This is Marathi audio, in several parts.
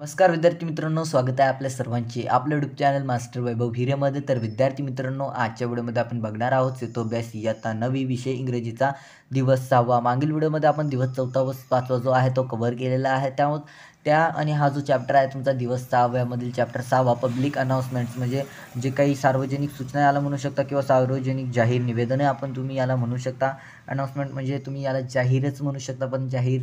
नमस्कार विद्यार्थी मित्रांनो स्वागत आहे आपल्या सर्वांचे आपलं युट्यूब चॅनल मास्टर वैभव हिरेमध्ये तर विद्यार्थी मित्रांनो आजच्या व्हिडिओमध्ये आपण बघणार आहोत सेतोभ्यास इयत्ता नवी विषय इंग्रजीचा दिवस सहावा मागील व्हिडिओमध्ये आपण दिवस चौथा व पाचवा जो आहे तो कव्हर केलेला आहे त्यामुळे त्या आणि हा जो चॅप्टर आहे तुमचा दिवस सहाव्यामधील चॅप्टर सहावा पब्लिक अनाऊन्समेंट्स म्हणजे जे काही सार्वजनिक सूचना याला म्हणू शकता किंवा सार्वजनिक जाहीर निवेदने आपण तुम्ही याला म्हणू शकता अनाऊन्समेंट म्हणजे तुम्ही याला जाहीरच म्हणू शकता पण जाहीर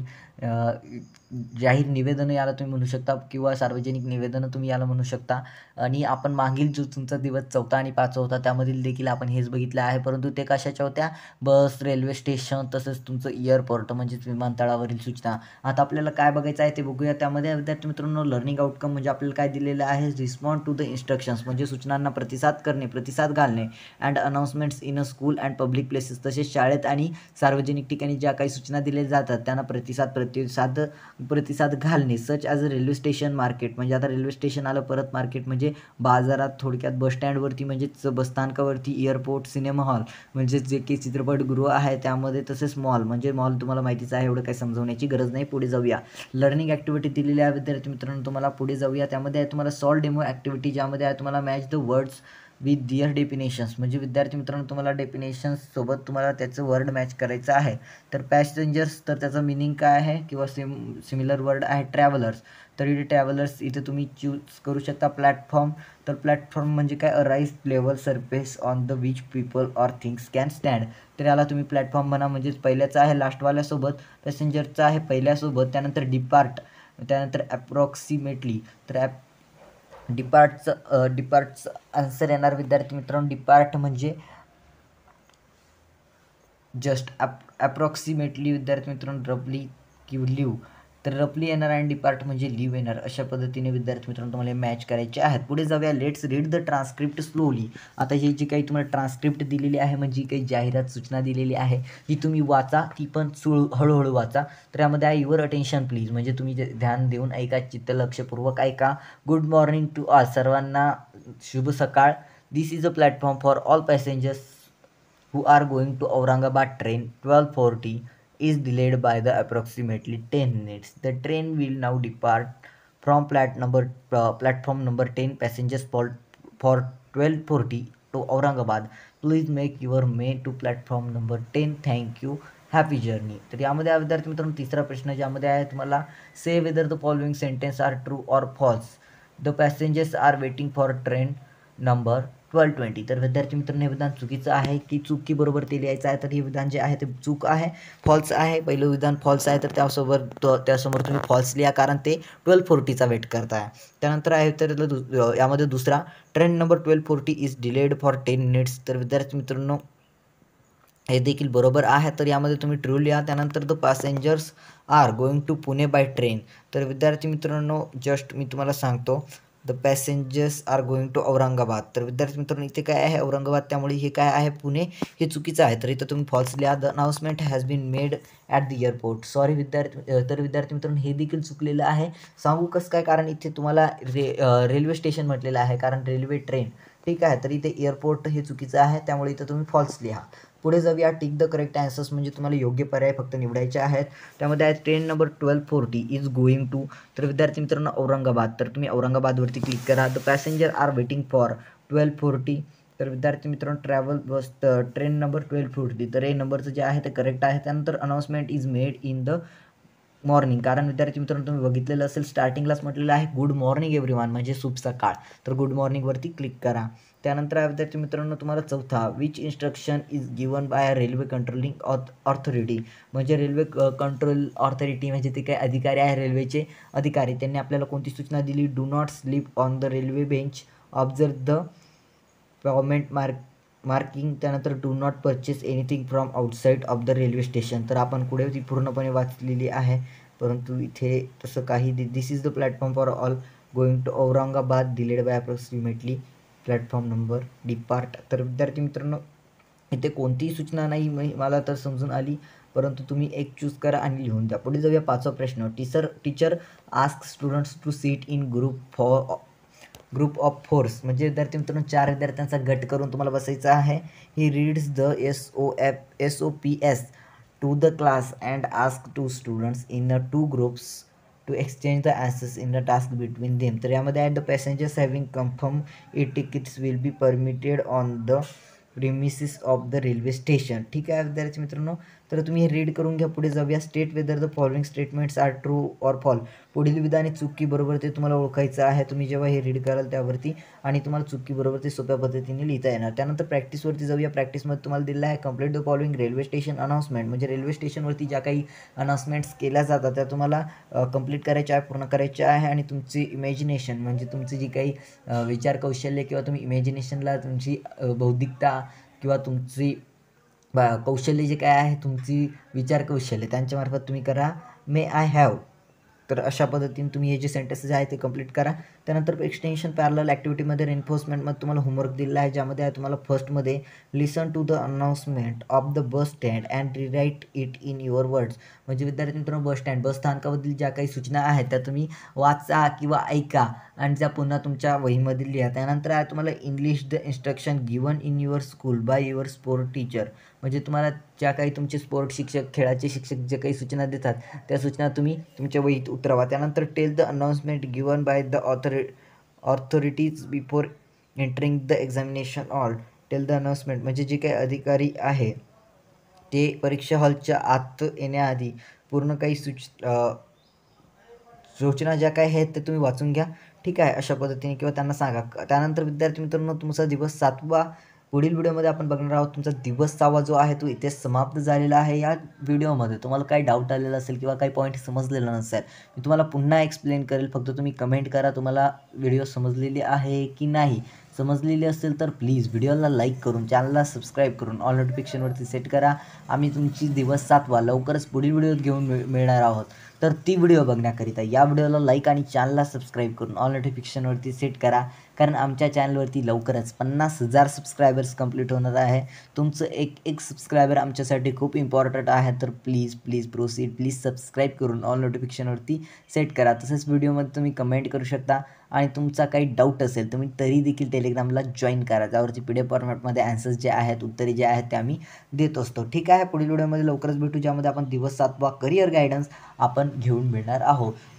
जाहीर निवेदनं याला तुम्ही म्हणू शकता किंवा सार्वजनिक निवेदनं तुम्ही याला म्हणू शकता आणि आपण मागील जो तुमचा दिवस चौथा आणि पाचवा होता त्यामधील देखील आपण हेच बघितलं आहे परंतु ते कशाच्या होत्या बस रेल्वे स्टेशन तसंच तुमचं एअरपोर्ट म्हणजेच विमानतळावरील सूचना आता आपल्याला काय बघायचं आहे ते बघूया त्यामध्ये विद्यार्थी मित्रांनो लर्निंग आउटकम म्हणजे आपल्याला काय दिलेलं आहे रिस्पॉन्ड टू द इन्स्ट्रक्शन्स म्हणजे सूचनांना प्रतिसाद करणे प्रतिसाद घालणे and announcements in a school and public places तसेच शाळेत आणि सार्वजनिक ठिकाणी ज्या काही सूचना दिल्या जातात त्यांना प्रतिसाद प्रतिसाद प्रतिसाद घालणे such as a railway station market म्हणजे आता रेल्वे स्टेशन आलं परत मार्केट म्हणजे बाजारात थोडक्यात बसस्टँडवरती म्हणजेच बसस्थानकावरती एअरपोर्ट सिनेमा हॉल म्हणजे जे की चित्रपटगृह आहे त्यामध्ये तसेच मॉल म्हणजे मॉल तुम्हाला माहितीच आहे एवढं काही समजवण्याची गरज नाही पुढे जाऊया लर्निंग ॲक्टिव्हिटी दिलेल्या विद्यार्थी मित्रांनो तुम्हाला पुढे जाऊया त्यामध्ये आहे तुम्हाला सॉल्ट डेमो ॲक्टिव्हिटी ज्यामध्ये आहे तुम्हाला match the words with their definitions म्हणजे विद्यार्थी मित्रांनो तुम्हाला डेफिनेशन्ससोबत तुम्हाला त्याचं वर्ड मॅच करायचं आहे तर पॅसेंजर्स तर त्याचं मिनिंग काय आहे किंवा सिम सिमिलर वर्ड आहे ट्रॅव्हलर्स तर इथे ट्रॅव्हलर्स इथे तुम्ही चूज करू शकता प्लॅटफॉर्म तर प्लॅटफॉर्म म्हणजे काय a raised level surface on the which people or things can stand तर याला तुम्ही प्लॅटफॉर्म म्हणा म्हणजेच पहिल्याचं आहे लास्टवाल्यासोबत पॅसेंजरचं आहे पहिल्यासोबत त्यानंतर डिपार्ट त्यानंतर ॲप्रॉक्सिमेटली तर ॲप डिपार्टचं डिपार्टचं आन्सर येणार विद्यार्थी मित्रांनो डिपार्ट म्हणजे जस्ट ॲप ॲप्रॉक्सिमेटली विद्यार्थी मित्रांनो रबली की लिव्ह तर रफली येणार अँड डिपार्ट म्हणजे लिव्ह येणार अशा पद्धतीने विद्यार्थी मित्रांनो तुम्हाला मॅच करायचे आहेत पुढे जाऊया let's read the transcript slowly आता हे जी काही तुम्हाला ट्रान्स्क्रिप्ट दिलेली आहे म्हणजे काही जाहिरात सूचना दिलेली आहे ही तुम्ही वाचा ती पण सुळ हळूहळू वाचा तर यामध्ये आय युअर अटेन्शन प्लीज म्हणजे तुम्ही ध्यान देऊन ऐका चित्त लक्षपूर्वक ऐका गुड मॉर्निंग टू ऑल सर्वांना शुभ सकाळ this is a platform for all passengers who are going to Aurangabad train twelve forty is delayed by the approximately 10 minutes. The train will now depart from plat number, uh, platform number 10 passengers for, for 12.40 to Aurangabad. Please make your way to platform number 10. Thank you. happy journey तर यामध्ये विद्यार्थी मित्रांनो तिसरा प्रश्न ज्यामध्ये आहे तुम्हाला say whether the following sentence are true or false the passengers are waiting for train number twelve twenty तर विद्यार्थी मित्रांनो हे विधान चुकीचं आहे की चुकी की बरोबर ते लिहायचं आहे तर हे विधान जे आहे ते चूक आहे फॉल्स आहे पहिलं विधान फॉल्स आहे तर त्यासोबत त्यासमोर तुम्ही फॉल्स लिहा कारण ते ट्वेल्व फोर्टीचा वेट करताय त्यानंतर आहे तर यामध्ये दुसरा train number twelve forty is delayed for ten minutes तर विद्यार्थी मित्रांनो हे देखील बरोबर आहे तर यामध्ये तुम्ही ट्रू लिहा त्यानंतर the passengers are going to Pune by train तर विद्यार्थी मित्रांनो जस्ट मी तुम्हाला सांगतो the passengers are going to Aurangabad तर विद्यार्थी मित्रांनो इथे काय आहे औरंगाबाद त्यामुळे हे काय आहे पुणे हे चुकीचं आहे तर इथं तुम्ही फॉल्स लिहा the announcement has been made at the airport sorry विद्यार्थी तर विद्यार्थी मित्रांनो हे देखील चुकलेलं आहे सांगू कसं काय कारण इथे तुम्हाला रे रेल्वे स्टेशन म्हटलेलं आहे कारण रेल्वे ट्रेन ठीक आहे तर इथे एअरपोर्ट हे चुकीचं आहे त्यामुळे इथं तुम्ही फॉल्स लिहा पुढे जाऊया टिक द करेक्ट आन्सर्स म्हणजे तुम्हाला योग्य पर्याय फक्त निवडायचे आहेत त्यामध्ये आहे train number twelve forty is going to तर विद्यार्थी मित्रांनो औरंगाबाद तर तुम्ही औरंगाबादवरती क्लिक करा the passenger are waiting for twelve forty तर विद्यार्थी मित्रांनो travel bus train number twelve forty तर हे नंबरचं जे आहे ते करेक्ट आहे त्यानंतर announcement is made in the morning कारण विद्यार्थी मित्रांनो तुम्ही बघितलेलं असेल स्टार्टिंगलाच म्हटलेलं आहे गुड मॉर्निंग एव्हरी वन म्हणजे शुभ काळ तर गुड मॉर्निंगवरती क्लिक करा त्यानंतर विद्यार्थी मित्रांनो तुम्हाला चौथा which instruction is given by railway controlling authority म्हणजे रेल्वे कंट्रोल ऑथॉरिटी म्हणजे ते काही अधिकारी आहे रेल्वेचे अधिकारी त्यांनी आपल्याला कोणती सूचना दिली do not sleep on the railway bench observe the government mark marking त्यानंतर do not purchase anything from outside of the railway station तर आपण पुढे ती पूर्णपणे वाचलेली आहे परंतु इथे तसं काही this is the platform for all going to Aurangabad delayed by approximately platform number depart तर विद्यार्थी मित्रांनो इथे कोणतीही सूचना नाही मी मला तर समजून आली परंतु तुम्ही एक चूज करा आणि लिहून द्या पुढे जाऊया पाचवा प्रश्न teacher teacher ask students to sit in group for group of fours म्हणजे विद्यार्थी मित्रांनो चार विद्यार्थ्यांचा गट करून तुम्हाला बसायचा आहे he reads the S O F S O P S to the class and ask two students in a two groups to exchange the answers in the task between them तर यामध्ये at the passengers having confirm a tickets will be permitted on the premises of the railway station ठीक आहे विद्यार्थी मित्रांनो तर तुम्ही हे रीड करून घ्या पुढे जाऊया state whether the following statements are true or false पुढील विधाने आणि चुकी बरोबर ते तुम्हाला ओळखायचं आहे तुम्ही जेव्हा हे रीड कराल त्यावरती आणि तुम्हाला चुकी बरोबर ते सोप्या पद्धतीने लिहिता येणार त्यानंतर प्रॅक्टिसवरती जाऊया प्रॅक्टिसमध्ये तुम्हाला दिलेला आहे complete the following railway station announcement म्हणजे रेल्वे स्टेशनवरती ज्या काही अनाउन्समेंट्स केल्या जातात त्या तुम्हाला कंप्लीट करायच्या आहे पूर्ण करायच्या आहे आणि तुमची इमॅजिनेशन म्हणजे तुमची जी काही विचार कौशल्य किंवा तुम्ही इमॅजिनेशनला तुमची बौद्धिकता किंवा तुमची बा कौशल्य जे काय आहे तुमची विचार कौशल्य त्यांच्यामार्फत तुम्ही करा मे आय हॅव तर अशा पद्धतीने तुम्ही हे जे सेंटेन्सेस आहे ते कंप्लीट करा त्यानंतर एक्सटेन्शन पॅरल ॲक्टिव्हिटीमध्ये एन्फोर्समेंटमध्ये तुम्हाला होमवर्क दिलेला आहे ज्यामध्ये आहे तुम्हाला फर्स्टमध्ये listen to the announcement of the bus stand and rewrite it in your words म्हणजे विद्यार्थी मित्रांनो बस स्टँड बस स्थानकाबद्दल ज्या काही सूचना आहेत त्या तुम्ही वाचा किंवा ऐका आणि त्या पुन्हा तुमच्या वहीमधील लिहा त्यानंतर आहे तुम्हाला English the instruction given in your school by your sport teacher म्हणजे तुम्हाला ज्या काही तुमचे स्पोर्ट शिक्षक खेळाचे शिक्षक जे काही सूचना देतात त्या सूचना तुम्ही तुमच्या वहीत उतरवा त्यानंतर tell the announcement given by the author authorities before entering the examination hall tell the announcement म्हणजे जे काही अधिकारी आहे ते परीक्षा हॉलच्या आत येण्याआधी पूर्ण काही सूच सूचना ज्या काही आहेत ते तुम्ही वाचून घ्या ठीक आहे अशा पद्धतीने किंवा त्यांना सांगा त्यानंतर विद्यार्थी मित्रांनो तुमचा दिवस सातवा पुढील व्हिडिओमध्ये आपण बघणार आहोत तुमचा दिवस सावा जो आहे तो इथे समाप्त झालेला आहे या व्हिडिओमध्ये तुम्हाला काही डाऊट आलेला असेल किंवा काही पॉईंट समजलेला नसेल मी तुम्हाला पुन्हा एक्सप्लेन करेल फक्त तुम्ही कमेंट करा तुम्हाला व्हिडिओ समजलेली आहे की नाही समजलेली असेल तर प्लीज व्हिडिओला लाईक करून चॅनलला सबस्क्राईब करून ऑल नोटिफिकेशनवरती सेट करा आम्ही तुमची दिवस सातवा लवकरच पुढील व्हिडिओ घेऊन मिळणार आहोत तर ती व्हिडिओ बघण्याकरिता या व्हिडिओला लाईक आणि चॅनलला सबस्क्राईब करून ऑल नोटिफिकेशनवरती सेट करा कारण आमच्या चॅनलवरती लवकरच पन्नास हजार सबस्क्रायबर्स कंप्लीट होणार आहे तुमचं एक एक सबस्क्रायबर आमच्यासाठी खूप इम्पॉर्टंट आहे तर please please proceed please subscribe करून ऑल नोटिफिकेशनवरती सेट करा तसेच व्हिडिओमध्ये तुम्ही कमेंट करू शकता आणि तुमचा काही डाऊट असेल तुम्ही तरी देखील टेलिग्रामला जॉईन करा त्यावरती पी डी फॉर्मॅटमध्ये ॲन्सर्स जे आहेत उत्तरे जे आहेत ते आम्ही देत असतो ठीक आहे पुढील व्हिडिओमध्ये लवकरच भेटू ज्यामध्ये आपण दिवस सातवा करिअर गायडन्स आपण घेऊन मिळणार आहोत